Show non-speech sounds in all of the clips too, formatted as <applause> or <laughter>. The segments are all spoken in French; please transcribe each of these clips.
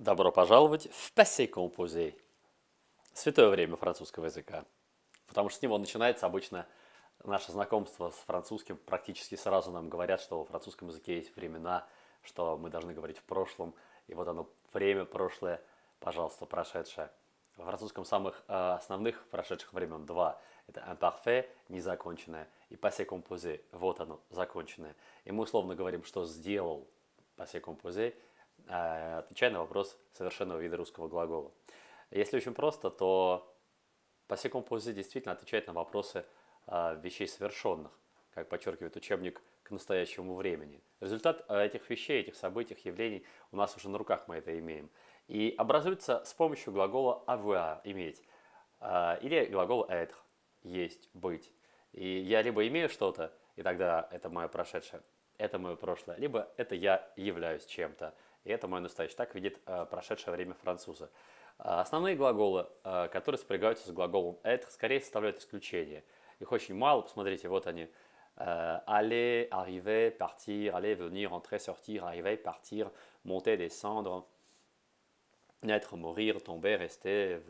Добро пожаловать в Passé Composé. Святое время французского языка. Потому что с него начинается обычно наше знакомство с французским. Практически сразу нам говорят, что во французском языке есть времена, что мы должны говорить в прошлом. И вот оно время прошлое, пожалуйста, прошедшее. Во французском самых э, основных прошедших времен два. Это imparfait, незаконченное, и passé composé, вот оно, законченное. И мы условно говорим, что сделал passé composé, Э, отвечая на вопрос совершенного вида русского глагола. Если очень просто, то пассивный композит действительно отвечает на вопросы э, вещей совершенных, как подчеркивает учебник к настоящему времени. Результат э, этих вещей, этих событий, явлений у нас уже на руках мы это имеем. И образуется с помощью глагола «avoir» – «иметь» или глагола «être» – «есть», «быть». И я либо имею что-то, и тогда это мое прошедшее, это мое прошлое, либо это я являюсь чем-то – и это мой настоящий. Так видит э, прошедшее время француза. Э, основные глаголы, э, которые спрягаются с глаголом это, скорее составляют исключение. Их очень мало, посмотрите, вот они. Euh, aller, arriver, partir, aller, venir, entrer, sortir, arriver, partir, monter, descendre, naître, mourir, tomber, rester,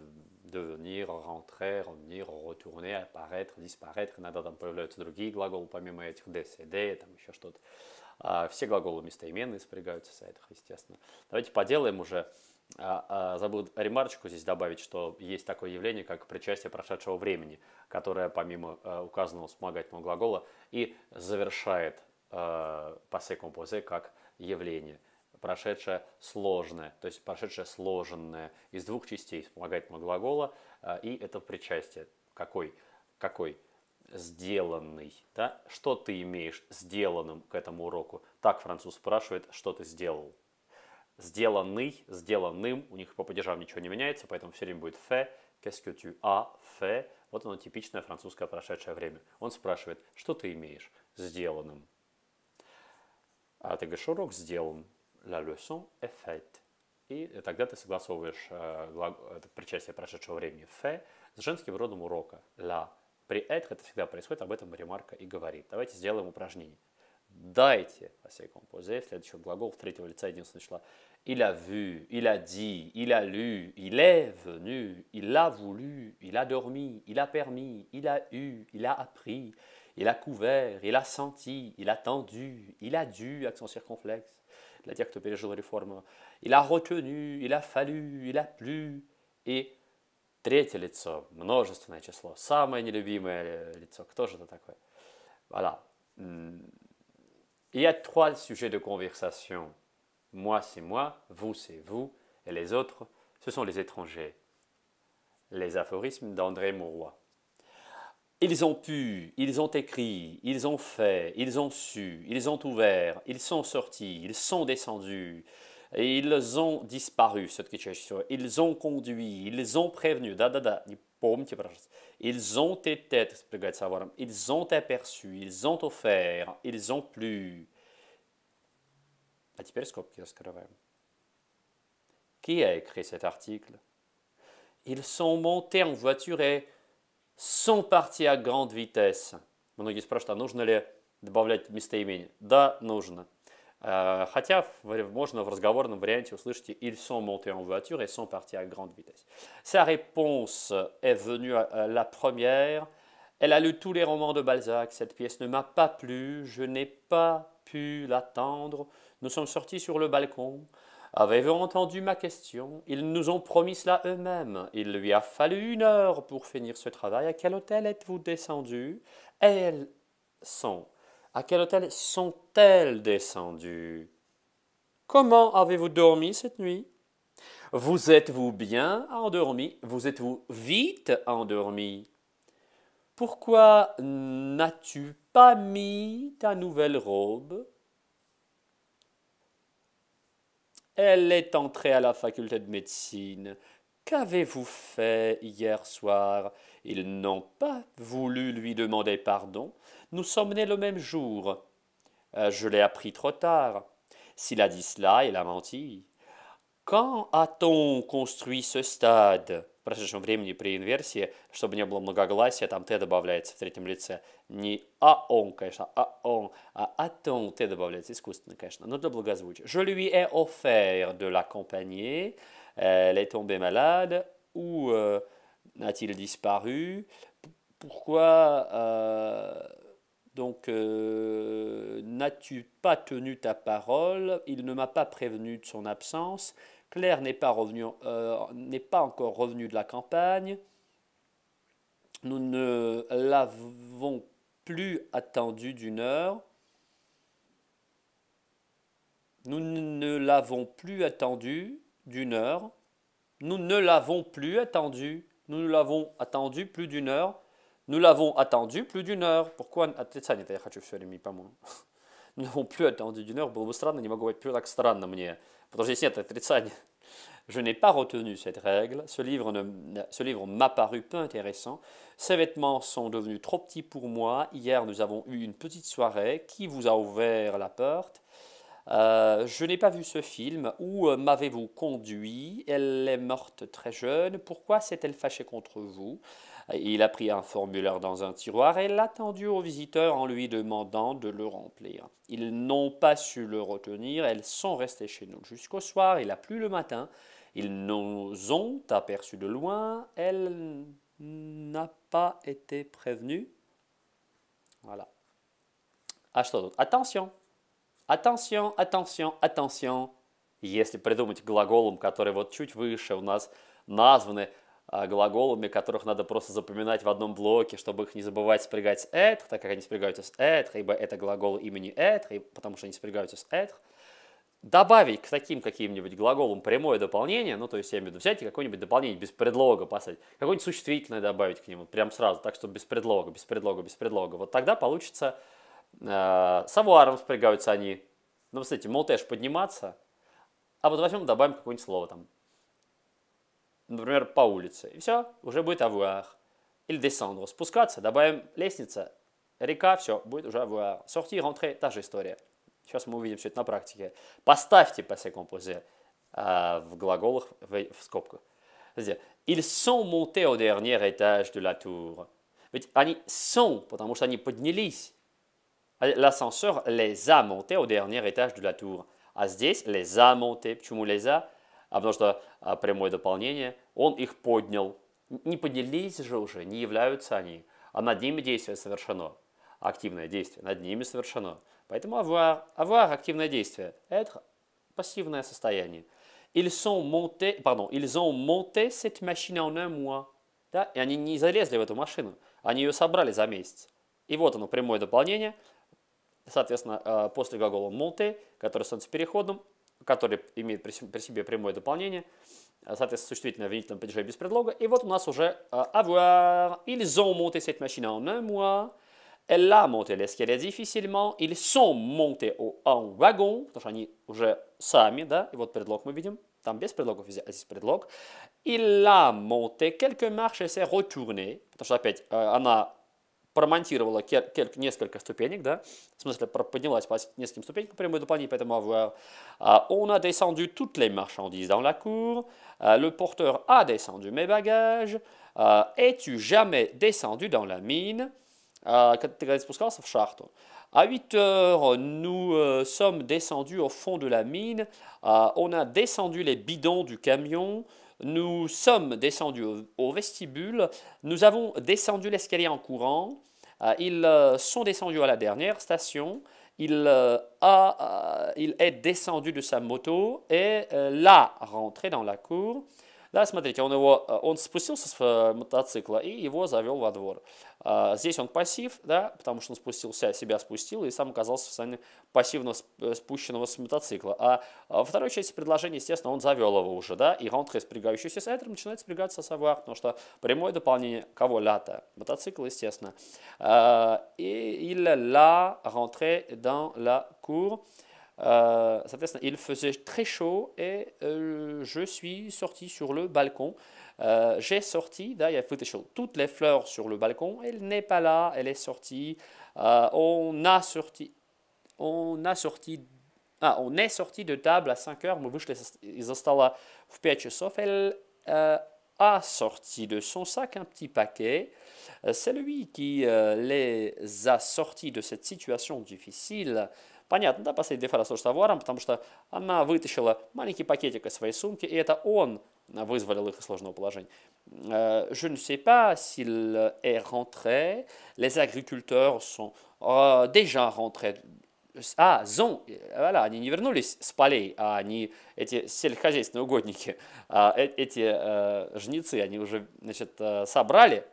devenir, rentrer, revenir, retourner, apparaître, disparaître. Иногда там появляются другие глаголы, помимо этих décéder, там еще что-то. А, все глаголы местоименные спрягаются в сайтах, естественно. Давайте поделаем уже. А, а, забыл ремарочку здесь добавить, что есть такое явление, как причастие прошедшего времени, которое помимо указанного вспомогательного глагола и завершает пассе композе как явление прошедшее сложное, то есть прошедшее сложенное из двух частей вспомогательного глагола, и это причастие. Какой? Какой? сделанный. Да? Что ты имеешь сделанным к этому уроку? Так француз спрашивает, что ты сделал. Сделанный, сделанным, у них по падежам ничего не меняется, поэтому все время будет «фе», «qu'est-ce que tu as fait?» Вот оно типичное французское прошедшее время. Он спрашивает, что ты имеешь сделанным. А ты говоришь, урок сделан. La leçon est faite. И тогда ты согласовываешь э, глагол, это причастие прошедшего времени «fait» с женским родом урока «la». être, это всегда происходит, об этом ремарка и Il a vu, il a dit, il a lu, il est venu, il a voulu, il a dormi, il a permis, il a eu, il a appris, il a couvert, il a senti, il a tendu, il a dû, son circonflexe, la il a retenu, il a fallu, il a plu, et voilà. Il y a trois sujets de conversation. Moi, c'est moi, vous, c'est vous, et les autres, ce sont les étrangers. Les aphorismes d'André Mauroy. Ils ont pu, ils ont écrit, ils ont fait, ils ont su, ils ont ouvert, ils sont sortis, ils sont descendus, ils ont disparu, Ils ont conduit, ils ont prévenu. Ils ont été, Ils ont aperçu, ils ont offert, ils ont plu. Qui a écrit cet article Ils sont montés en voiture et sont partis à grande vitesse. Многие спрашивают, а нужно ли добавлять местоимение? Да, нужно. Euh, «Ils sont montés en voiture et sont partis à grande vitesse». Sa réponse est venue euh, la première. Elle a lu tous les romans de Balzac. Cette pièce ne m'a pas plu. Je n'ai pas pu l'attendre. Nous sommes sortis sur le balcon. Avez-vous entendu ma question Ils nous ont promis cela eux-mêmes. Il lui a fallu une heure pour finir ce travail. À quel hôtel êtes-vous descendu Elles sont à quel hôtel sont-elles descendues Comment avez-vous dormi cette nuit Vous êtes-vous bien endormi Vous êtes-vous vite endormi Pourquoi n'as-tu pas mis ta nouvelle robe Elle est entrée à la faculté de médecine. Qu'avez-vous fait hier soir Ils n'ont pas voulu lui demander pardon. Nous sommes nés le même jour. Euh, je l'ai appris trop tard. S'il a dit cela, il a menti. Quand a-t-on construit ce stade В прошедшем времени при инверсии, чтобы не было многогласия, там «т» добавляется в третьем лице. Не «а он», конечно, «а он», а «атон» «т» добавляется искусственно, конечно, но для благозвучия. «Je lui ai offert de l'accompagner», «elle est tombée malade» ou euh, «a-t-il disparu», «pourquoi...» euh, donc, euh, n'as-tu pas tenu ta parole Il ne m'a pas prévenu de son absence. Claire n'est pas, revenu, euh, n'est pas encore revenue de la campagne. Nous ne l'avons plus attendue d'une heure. Nous ne l'avons plus attendue d'une heure. Nous ne l'avons plus attendue. Nous l'avons attendue plus d'une heure. Nous l'avons attendu plus d'une heure. Pourquoi Nous n'avons plus attendu d'une heure. <laughs> Je n'ai pas retenu cette règle. Ce livre, ne, ce livre m'a paru peu intéressant. Ces vêtements sont devenus trop petits pour moi. Hier, nous avons eu une petite soirée. Qui vous a ouvert la porte euh, je n'ai pas vu ce film. Où euh, m'avez-vous conduit Elle est morte très jeune. Pourquoi s'est-elle fâchée contre vous il a pris un formulaire dans un tiroir et l'a tendu au visiteurs en lui demandant de le remplir. Ils n'ont pas su le retenir, elles sont restées chez nous jusqu'au soir, il a plu le matin. Ils nous ont aperçus de loin, elle n'a pas été prévenue. Voilà. Attention, attention, attention, attention. А, глаголами, которых надо просто запоминать в одном блоке, чтобы их не забывать спрягать с «этх», так как они спрягаются с «этх», ибо это глагол имени «этх», потому что они спрягаются с «этх», добавить к таким каким-нибудь глаголам прямое дополнение, ну, то есть я имею в виду взять и какое-нибудь дополнение без предлога поставить, какое-нибудь существительное добавить к нему прям сразу, так что без предлога, без предлога, без предлога. Вот тогда получится э, савуаром спрягаются они. Ну, посмотрите, мол, подниматься, а вот возьмем, добавим какое-нибудь слово там, Par exemple, « par la rue ». Et c'est tout, déjà « avoir ».« Ils descendront ».« Spouscats », c'est-à-dire « l'escalier ».« Réca », c'est tout, il y a déjà « avoir ».« Sortir »,« rentrer », c'est la même histoire. Maintenant, nous verrons tout ça en pratique. « Postavьте », c'est composé en glagoles, en scopes. C'est-à-dire, Ils sont montés au dernier étage de la tour ».« Ils sont », parce qu'ils sont montés. L'ascenseur les a montés au dernier étage de la tour. Et ici, « les a montés ». Pourquoi « les a » Parce que... А, прямое дополнение, он их поднял. Не поднялись же уже, не являются они, а над ними действие совершено. Активное действие над ними совершено. Поэтому avoir, avoir активное действие, это пассивное состояние. Ils ont monté, pardon, ils ont monté cette machine en un mois. Да? И они не залезли в эту машину, они ее собрали за месяц. И вот оно, прямое дополнение. Соответственно, а, после глагола monté, который становится переходным, который имеет при себе прямое дополнение, э, соответственно, существительное в винительном падеже без предлога. И вот у нас уже э, avoir, ils ont monté cette machine en un mois, elle l'a monté l'escalier difficilement, ils sont montés au, en wagon, потому что они уже сами, да, и вот предлог мы видим, там без предлогов, а здесь предлог. Il l'a monté quelques marches et s'est retourné, потому что опять э, она on a descendu toutes les marchandises dans la cour. le porteur a descendu mes bagages. Es-tu jamais descendu dans la mine? À 8 heures, nous э, sommes descendus au fond de la mine. on a descendu les bidons du camion. Nous sommes descendus au vestibule. Nous avons descendu l'escalier en courant. Euh, ils euh, sont descendus à la dernière station, il, euh, est descendu de sa moto et l'a rentré dans la cour. Да, смотрите, он, его, э, он спустился с э, мотоцикла и его завел во двор. А, здесь он пассив, да, потому что он спустился, себя спустил и сам оказался в состоянии пассивно э, спущенного с мотоцикла. А, а во второй части предложения, естественно, он завел его уже, да, и он, спрягающийся с этим, начинает спрягаться с собой, потому что прямое дополнение кого лята? Мотоцикл, естественно. А, и il ла rentré dans la cour. Euh, il faisait très chaud et euh, je suis sorti sur le balcon. Euh, j'ai sorti, d'ailleurs, toutes les fleurs sur le balcon. Elle n'est pas là, elle est sortie. on a sorti, on a sorti, ah, on est sorti de table à 5 heures. ils Elle a sorti de son sac un petit paquet. C'est lui qui les a sortis de cette situation difficile. Понятно, да, последняя фраза с товаром, потому что она вытащила маленький пакетик из своей сумки, и это он вызволил их из сложного положения. Э, je ne sais pas s'il est rentré. Les agriculteurs sont э, déjà rentrés. А, зон, э, voilà, они не вернулись с полей, а они, эти сельскохозяйственные угодники, а, эти жнецы, они уже, значит, собрали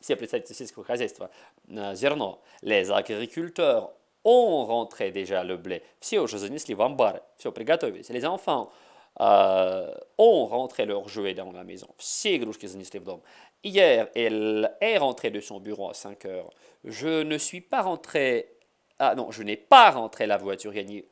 все представители сельского хозяйства зерно. Les agriculteurs On rentrait déjà le blé. Все уже занесли в амбары. Les enfants euh, ont rentré leurs jouets dans la maison. Все игрушки занесли Hier, elle est rentrée de son bureau à 5 heures. Je ne suis pas rentré... Ah non, je n'ai pas rentré la voiture. Я не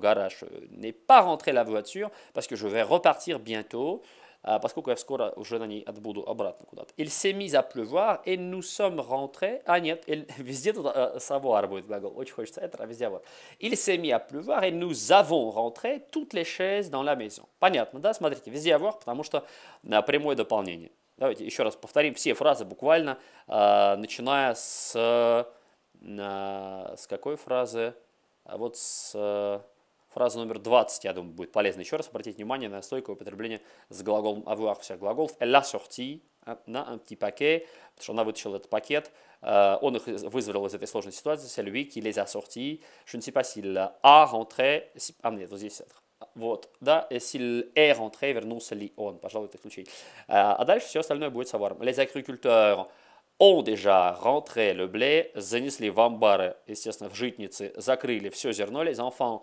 garage э, Je n'ai pas rentré la voiture parce que je vais repartir bientôt. поскольку я скоро уже на ней отбуду обратно куда-то. Il s'est mis à pleuvoir et nous sommes rentrés. А ah, нет, il... везде <laughs> тут euh, savoir будет глагол. Очень хочется это, а везде вот. Il s'est mis à pleuvoir et nous avons rentré toutes les chaises dans la maison. Понятно, да? Смотрите, везде avoir, потому что прямое дополнение. Давайте еще раз повторим все фразы буквально, э, начиная с... Э, с какой фразы? А вот с... Э, Фраза номер 20, я думаю, будет полезна еще раз обратить внимание на стойкое употребление с глаголом avoir всех глаголов. Elle a sorti на petit paquet, потому что она вытащила этот пакет. Э, он их вызвал из этой сложной ситуации. C'est lui qui les a sortis. Je ne sais pas s'il a rentré. А, нет, вот здесь вот, да, s'il est rentré, вернулся ли он, пожалуй, это ключи. Э, а дальше все остальное будет savoir. Les agriculteurs ont déjà rentré le blé, занесли в амбары, естественно, в житницы, закрыли все зерно, les enfants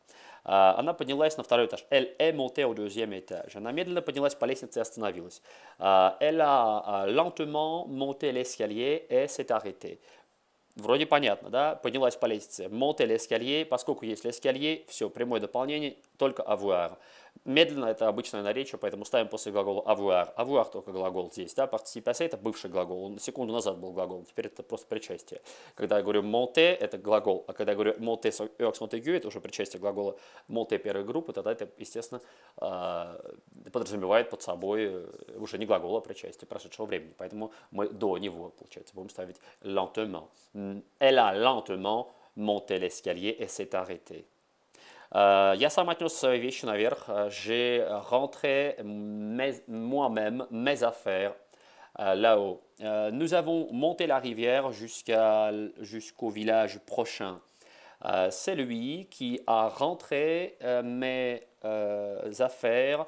А, она поднялась на второй этаж. Elle est montée au deuxième étage. Она медленно поднялась по лестнице и остановилась. А, elle a а, lentement monté l'escalier et s'est arrêtée. Вроде понятно, да? Поднялась по лестнице. Monté l'escalier, поскольку есть l'escalier, все, прямое дополнение, только avoir. Медленно это обычное наречие, поэтому ставим после глагола avoir. Avoir только глагол здесь, да, Participe passé это бывший глагол, он секунду назад был глагол, теперь это просто причастие. Когда я говорю monter, это глагол, а когда я говорю monter sur ex montague, это уже причастие глагола monter первой группы, тогда это, естественно, а, подразумевает под собой э, уже не глагол, а причастие прошедшего времени. Поэтому мы до него, получается, будем ставить lentement. Elle a lentement monté l'escalier et s'est arrêtée. Euh, э, j'ai rentré moi-même mes affaires э, là-haut. Э, nous avons monté la rivière jusqu'au village prochain. C'est lui qui a rentré euh, mes euh, affaires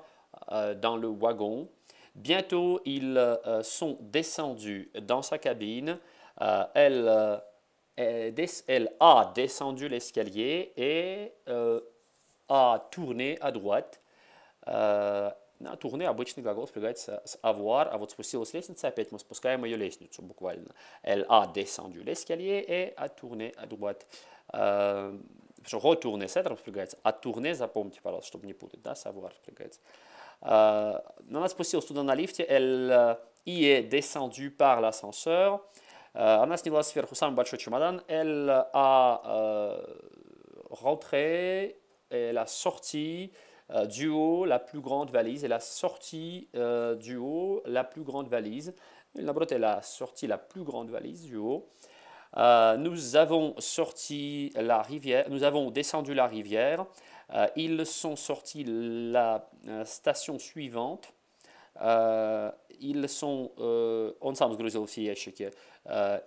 dans le wagon. Bientôt, ils sont descendus dans sa cabine. elle, elle a descendu l'escalier et а tourner à droite. Э, на tourner обычный глагол спрягается с avoir, а вот спустилась лестница, опять мы спускаем ее лестницу буквально. Elle a descendu l'escalier et a tourné à droite. Э, потому что retourner с этого спрягается, а tourner запомните, пожалуйста, чтобы не путать, да, avoir спрягается. Э, она спустилась туда на лифте, elle y est descendue par l'ascenseur. Она сняла сверху самый большой чемодан. Elle a rentré Elle a sorti euh, du haut, la plus grande valise, Elle a sorti euh, du haut, la plus grande valise. La elle a sorti la plus grande valise du haut. Euh, nous avons sorti la rivière, nous avons descendu la rivière. ils sont sortis la station suivante. ils sont on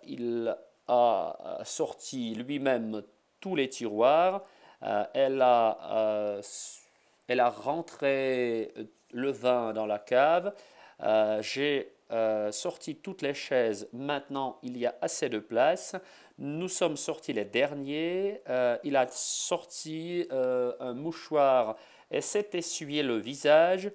Il a sorti lui-même tous les tiroirs. Euh, euh, elle, a, rentré le vin dans la cave. Euh, j'ai sorti toutes les chaises. Maintenant, il y a assez de place. Nous sommes sortis les derniers. il a sorti un mouchoir et s'est essuyé le visage.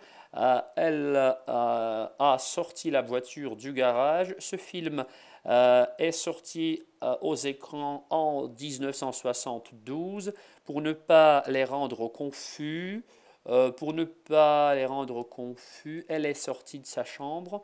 elle a sorti la voiture du garage. Ce film euh, est sortie euh, aux écrans en 1972 pour ne pas les rendre confus. Euh, pour ne pas les rendre confus, elle est sortie de sa chambre.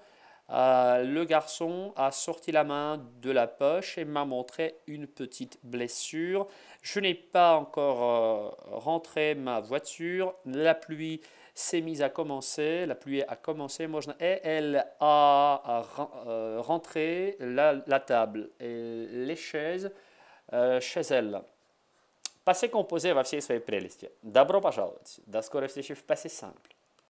le garçon a sorti la main de la poche et m'a montré une petite blessure. Je n'ai pas encore rentré ma voiture. La pluie s'est mise à commencer, la pluie a commencé, et elle a euh, rentré la, table et les chaises euh, chez elle. Passé composé va всей своей прелести. Добро пожаловать. До скорой встречи в simple.